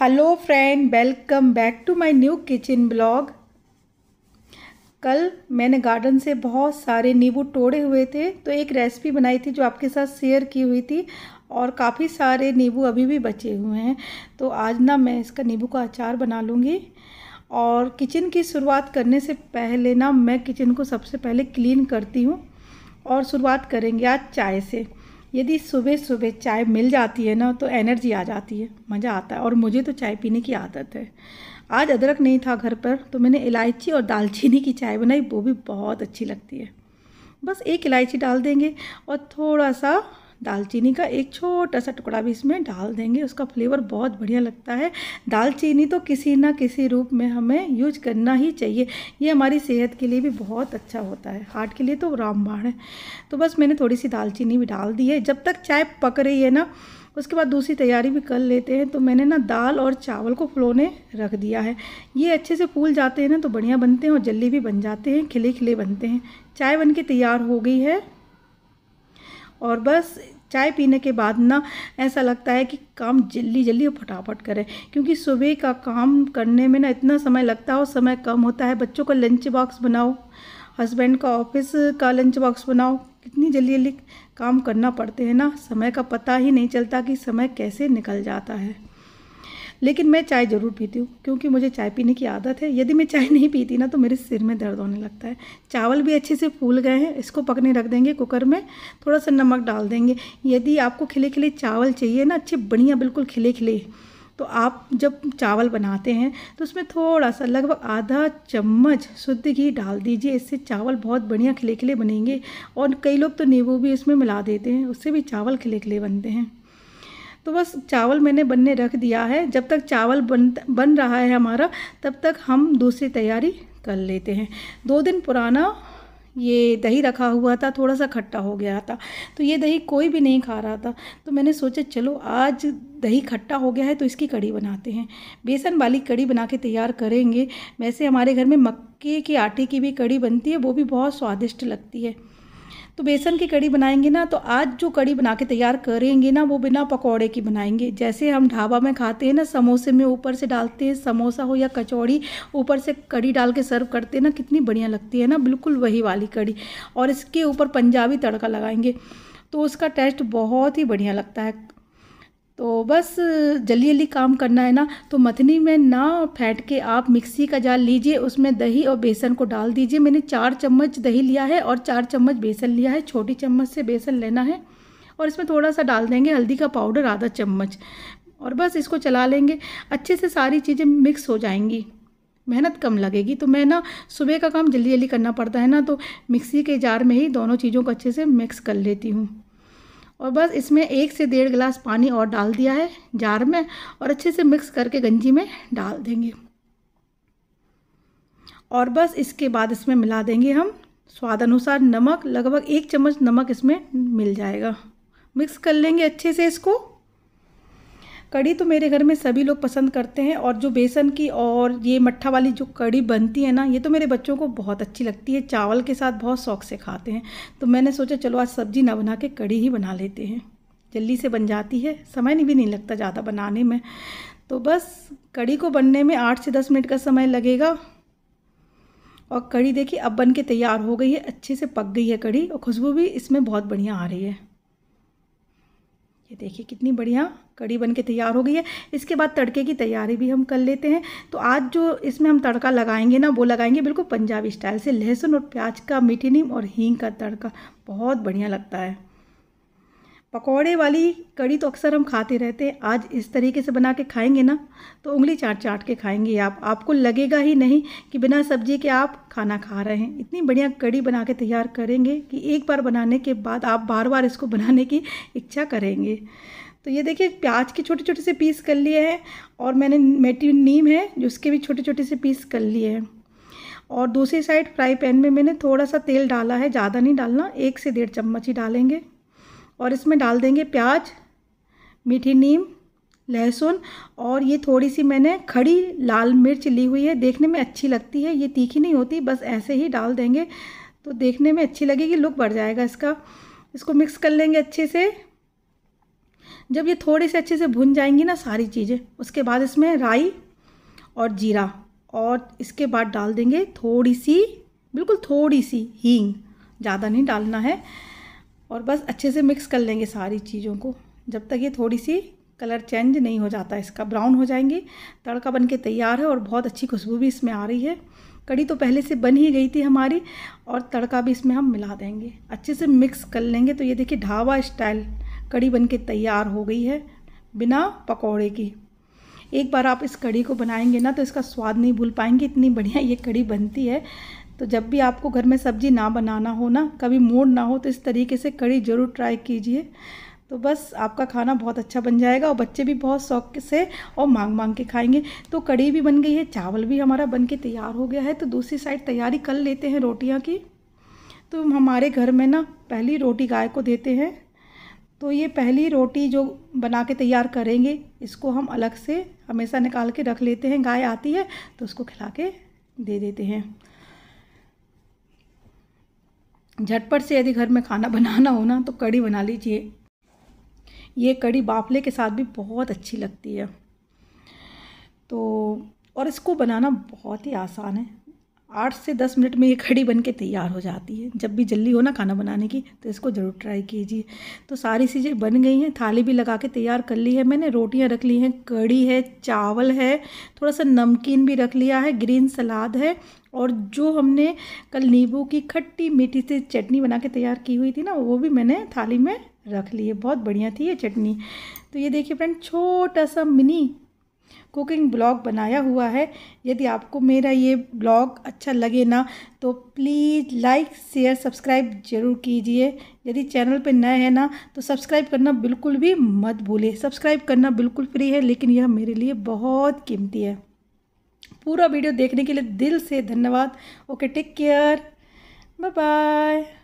hello friend welcome back to my new kitchen blog कल मैंने garden से बहुत सारे नींबू तोड़े हुए थे तो एक रेसिपी बनाई थी जो आपके साथ शेयर की हुई थी और काफ़ी सारे नींबू अभी भी बचे हुए हैं तो आज ना मैं इसका नींबू का अचार बना लूँगी और किचन की शुरुआत करने से पहले ना मैं किचन को सबसे पहले क्लीन करती हूँ और शुरुआत करेंगे आज चाय से यदि सुबह सुबह चाय मिल जाती है ना तो एनर्जी आ जाती है मज़ा आता है और मुझे तो चाय पीने की आदत है आज अदरक नहीं था घर पर तो मैंने इलायची और दालचीनी की चाय बनाई वो भी बहुत अच्छी लगती है बस एक इलायची डाल देंगे और थोड़ा सा दालचीनी का एक छोटा सा टुकड़ा भी इसमें डाल देंगे उसका फ्लेवर बहुत बढ़िया लगता है दालचीनी तो किसी ना किसी रूप में हमें यूज करना ही चाहिए ये हमारी सेहत के लिए भी बहुत अच्छा होता है हार्ट के लिए तो रामबाण है तो बस मैंने थोड़ी सी दालचीनी भी डाल दी है जब तक चाय पक रही है ना उसके बाद दूसरी तैयारी भी कर लेते हैं तो मैंने ना दाल और चावल को फ्लोने रख दिया है ये अच्छे से फूल जाते हैं ना तो बढ़िया बनते हैं और जल्दी भी बन जाते हैं खिले खिले बनते हैं चाय बन के तैयार हो गई है और बस चाय पीने के बाद ना ऐसा लगता है कि काम जल्दी जल्दी और फटाफट करें क्योंकि सुबह का काम करने में ना इतना समय लगता है और समय कम होता है बच्चों का लंच बॉक्स बनाओ हस्बैंड का ऑफिस का लंच बॉक्स बनाओ कितनी जल्दी जल्दी काम करना पड़ते हैं ना समय का पता ही नहीं चलता कि समय कैसे निकल जाता है लेकिन मैं चाय ज़रूर पीती हूँ क्योंकि मुझे चाय पीने की आदत है यदि मैं चाय नहीं पीती ना तो मेरे सिर में दर्द होने लगता है चावल भी अच्छे से फूल गए हैं इसको पकने रख देंगे कुकर में थोड़ा सा नमक डाल देंगे यदि आपको खिले खिले चावल चाहिए ना अच्छे बढ़िया बिल्कुल खिले खिले तो आप जब चावल बनाते हैं तो उसमें थोड़ा सा लगभग आधा चम्मच शुद्ध घी डाल दीजिए इससे चावल बहुत बढ़िया खिले खिले बनेंगे और कई लोग तो नींबू भी इसमें मिला देते हैं उससे भी चावल खिले खिले बनते हैं तो बस चावल मैंने बनने रख दिया है जब तक चावल बन बन रहा है हमारा तब तक हम दूसरी तैयारी कर लेते हैं दो दिन पुराना ये दही रखा हुआ था थोड़ा सा खट्टा हो गया था तो ये दही कोई भी नहीं खा रहा था तो मैंने सोचा चलो आज दही खट्टा हो गया है तो इसकी कड़ी बनाते हैं बेसन वाली कड़ी बना के तैयार करेंगे वैसे हमारे घर में मक्के के आटे की भी कड़ी बनती है वो भी बहुत स्वादिष्ट लगती है तो बेसन की कड़ी बनाएंगे ना तो आज जो कड़ी बना के तैयार करेंगे ना वो बिना पकौड़े की बनाएंगे जैसे हम ढाबा में खाते हैं ना समोसे में ऊपर से डालते हैं समोसा हो या कचौड़ी ऊपर से कड़ी डाल के सर्व करते हैं ना कितनी बढ़िया लगती है ना बिल्कुल वही वाली कड़ी और इसके ऊपर पंजाबी तड़का लगाएंगे तो उसका टेस्ट बहुत ही बढ़िया लगता है तो बस जल्दी जल्दी काम करना है ना तो मथनी में ना फेंट के आप मिक्सी का जाल लीजिए उसमें दही और बेसन को डाल दीजिए मैंने चार चम्मच दही लिया है और चार चम्मच बेसन लिया है छोटी चम्मच से बेसन लेना है और इसमें थोड़ा सा डाल देंगे हल्दी का पाउडर आधा चम्मच और बस इसको चला लेंगे अच्छे से सारी चीज़ें मिक्स हो जाएंगी मेहनत कम लगेगी तो मैं ना सुबह का काम जल्दी जल्दी करना पड़ता है ना तो मिक्सी के जार में ही दोनों चीज़ों को अच्छे से मिक्स कर लेती हूँ और बस इसमें एक से डेढ़ गिलास पानी और डाल दिया है जार में और अच्छे से मिक्स करके गंजी में डाल देंगे और बस इसके बाद इसमें मिला देंगे हम स्वाद अनुसार नमक लगभग एक चम्मच नमक इसमें मिल जाएगा मिक्स कर लेंगे अच्छे से इसको कड़ी तो मेरे घर में सभी लोग पसंद करते हैं और जो बेसन की और ये मट्ठा वाली जो कड़ी बनती है ना ये तो मेरे बच्चों को बहुत अच्छी लगती है चावल के साथ बहुत शौक से खाते हैं तो मैंने सोचा चलो आज सब्जी ना बना के कड़ी ही बना लेते हैं जल्दी से बन जाती है समय नहीं भी नहीं लगता ज़्यादा बनाने में तो बस कड़ी को बनने में आठ से दस मिनट का समय लगेगा और कड़ी देखिए अब बन के तैयार हो गई है अच्छे से पक गई है कड़ी और खुशबू भी इसमें बहुत बढ़िया आ रही है ये देखिए कितनी बढ़िया कड़ी बन के तैयार हो गई है इसके बाद तड़के की तैयारी भी हम कर लेते हैं तो आज जो इसमें हम तड़का लगाएंगे ना वो लगाएंगे बिल्कुल पंजाबी स्टाइल से लहसुन और प्याज का मीठी नीम और हींग का तड़का बहुत बढ़िया लगता है पकौड़े वाली कड़ी तो अक्सर हम खाते रहते हैं आज इस तरीके से बना के खाएंगे ना तो उंगली चाट चाट के खाएंगे आप आपको लगेगा ही नहीं कि बिना सब्जी के आप खाना खा रहे हैं इतनी बढ़िया कड़ी बना के तैयार करेंगे कि एक बार बनाने के बाद आप बार बार इसको बनाने की इच्छा करेंगे तो ये देखिए प्याज के छोटे छोटे से पीस कर लिए हैं और मैंने मेटी नीम है जो उसके भी छोटे छोटे से पीस कर लिए हैं और दूसरी साइड फ्राई पैन में मैंने थोड़ा सा तेल डाला है ज़्यादा नहीं डालना एक से डेढ़ चम्मच ही डालेंगे और इसमें डाल देंगे प्याज मीठी नीम लहसुन और ये थोड़ी सी मैंने खड़ी लाल मिर्च ली हुई है देखने में अच्छी लगती है ये तीखी नहीं होती बस ऐसे ही डाल देंगे तो देखने में अच्छी लगेगी लुक बढ़ जाएगा इसका इसको मिक्स कर लेंगे अच्छे से जब ये थोड़े से अच्छे से भुन जाएंगी ना सारी चीज़ें उसके बाद इसमें राई और जीरा और इसके बाद डाल देंगे थोड़ी सी बिल्कुल थोड़ी सी हींग ज़्यादा नहीं डालना है और बस अच्छे से मिक्स कर लेंगे सारी चीज़ों को जब तक ये थोड़ी सी कलर चेंज नहीं हो जाता इसका ब्राउन हो जाएंगे तड़का बन के तैयार है और बहुत अच्छी खुशबू भी इसमें आ रही है कड़ी तो पहले से बन ही गई थी हमारी और तड़का भी इसमें हम मिला देंगे अच्छे से मिक्स कर लेंगे तो ये देखिए ढाबा स्टाइल कड़ी बन के तैयार हो गई है बिना पकौड़े की एक बार आप इस कड़ी को बनाएंगे ना तो इसका स्वाद नहीं भूल पाएंगे इतनी बढ़िया ये कड़ी बनती है तो जब भी आपको घर में सब्जी ना बनाना हो ना कभी मूड ना हो तो इस तरीके से कड़ी ज़रूर ट्राई कीजिए तो बस आपका खाना बहुत अच्छा बन जाएगा और बच्चे भी बहुत शौक से और मांग मांग के खाएंगे तो कड़ी भी बन गई है चावल भी हमारा बन के तैयार हो गया है तो दूसरी साइड तैयारी कर लेते हैं रोटियाँ की तो हमारे घर में ना पहली रोटी गाय को देते हैं तो ये पहली रोटी जो बना के तैयार करेंगे इसको हम अलग से हमेशा निकाल के रख लेते हैं गाय आती है तो उसको खिला के दे देते हैं झटपट से यदि घर में खाना बनाना हो ना तो कड़ी बना लीजिए ये कड़ी बाफले के साथ भी बहुत अच्छी लगती है तो और इसको बनाना बहुत ही आसान है आठ से दस मिनट में ये खड़ी बन के तैयार हो जाती है जब भी जल्दी हो ना खाना बनाने की तो इसको ज़रूर ट्राई कीजिए तो सारी चीज़ें बन गई हैं थाली भी लगा के तैयार कर ली है मैंने रोटियां रख ली हैं कड़ी है चावल है थोड़ा सा नमकीन भी रख लिया है ग्रीन सलाद है और जो हमने कल नींबू की खट्टी मीठी से चटनी बना के तैयार की हुई थी ना वो भी मैंने थाली में रख ली है बहुत बढ़िया थी ये चटनी तो ये देखिए फ्रेंड छोटा सा मिनी कुकिंग ब्लॉग बनाया हुआ है यदि आपको मेरा ये ब्लॉग अच्छा लगे ना तो प्लीज़ लाइक शेयर सब्सक्राइब ज़रूर कीजिए यदि चैनल पर नए हैं ना तो सब्सक्राइब करना बिल्कुल भी मत भूलिए सब्सक्राइब करना बिल्कुल फ्री है लेकिन यह मेरे लिए बहुत कीमती है पूरा वीडियो देखने के लिए दिल से धन्यवाद okay take care bye bye